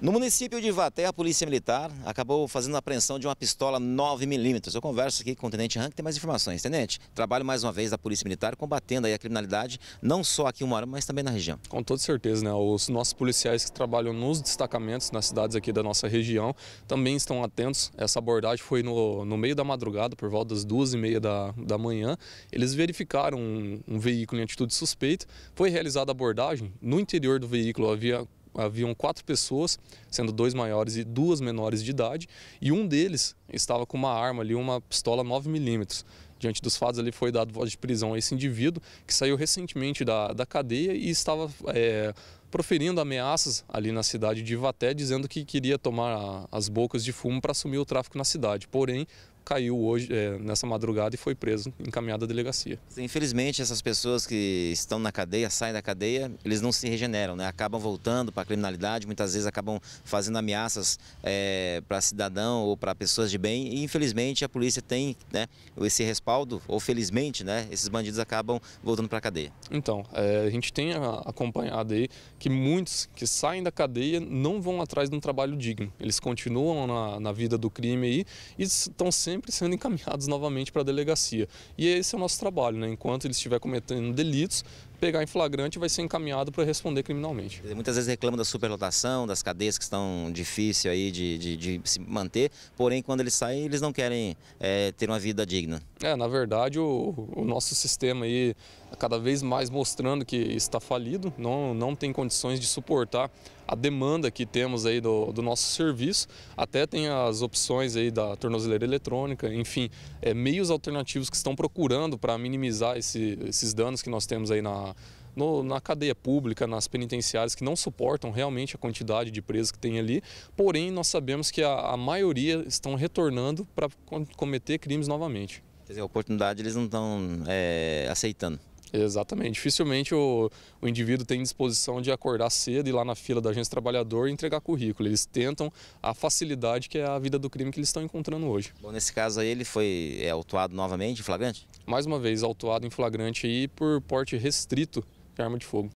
No município de Ivaté, a Polícia Militar acabou fazendo a apreensão de uma pistola 9mm. Eu converso aqui com o Tenente Han, que tem mais informações. Tenente, trabalho mais uma vez da Polícia Militar combatendo a criminalidade, não só aqui em Moara, mas também na região. Com toda certeza, né? Os nossos policiais que trabalham nos destacamentos, nas cidades aqui da nossa região, também estão atentos. Essa abordagem foi no, no meio da madrugada, por volta das duas e meia da, da manhã. Eles verificaram um, um veículo em atitude suspeita. Foi realizada a abordagem. No interior do veículo havia haviam quatro pessoas, sendo dois maiores e duas menores de idade, e um deles estava com uma arma ali, uma pistola 9mm. Diante dos fatos ali foi dado voz de prisão a esse indivíduo, que saiu recentemente da, da cadeia e estava é, proferindo ameaças ali na cidade de Ivaté, dizendo que queria tomar as bocas de fumo para assumir o tráfico na cidade. Porém, caiu hoje, é, nessa madrugada, e foi preso, encaminhado à delegacia. Infelizmente, essas pessoas que estão na cadeia, saem da cadeia, eles não se regeneram, né? acabam voltando para a criminalidade, muitas vezes acabam fazendo ameaças é, para cidadão ou para pessoas de bem, e infelizmente a polícia tem né, esse respaldo, ou felizmente, né, esses bandidos acabam voltando para a cadeia. Então, é, a gente tem ah, acompanhado aí que muitos que saem da cadeia não vão atrás de um trabalho digno, eles continuam na, na vida do crime aí e estão sempre sempre sendo encaminhados novamente para a delegacia. E esse é o nosso trabalho, né? Enquanto ele estiver cometendo delitos, pegar em flagrante vai ser encaminhado para responder criminalmente. Muitas vezes reclamam da superlotação, das cadeias que estão difíceis aí de, de, de, se manter, porém quando eles saem eles não querem é, ter uma vida digna. É, na verdade o, o nosso sistema aí cada vez mais mostrando que está falido, não, não tem condições de suportar a demanda que temos aí do, do nosso serviço, até tem as opções aí da tornozeleira eletrônica, enfim, é, meios alternativos que estão procurando para minimizar esse, esses danos que nós temos aí na, na, no, na cadeia pública, nas penitenciárias, que não suportam realmente a quantidade de presos que tem ali. Porém, nós sabemos que a, a maioria estão retornando para cometer crimes novamente. Quer dizer, a oportunidade eles não estão é, aceitando. Exatamente. Dificilmente o, o indivíduo tem disposição de acordar cedo e lá na fila da agência trabalhador e entregar currículo. Eles tentam a facilidade que é a vida do crime que eles estão encontrando hoje. Bom, nesse caso aí ele foi é, autuado novamente em flagrante? Mais uma vez, autuado em flagrante aí por porte restrito de arma de fogo.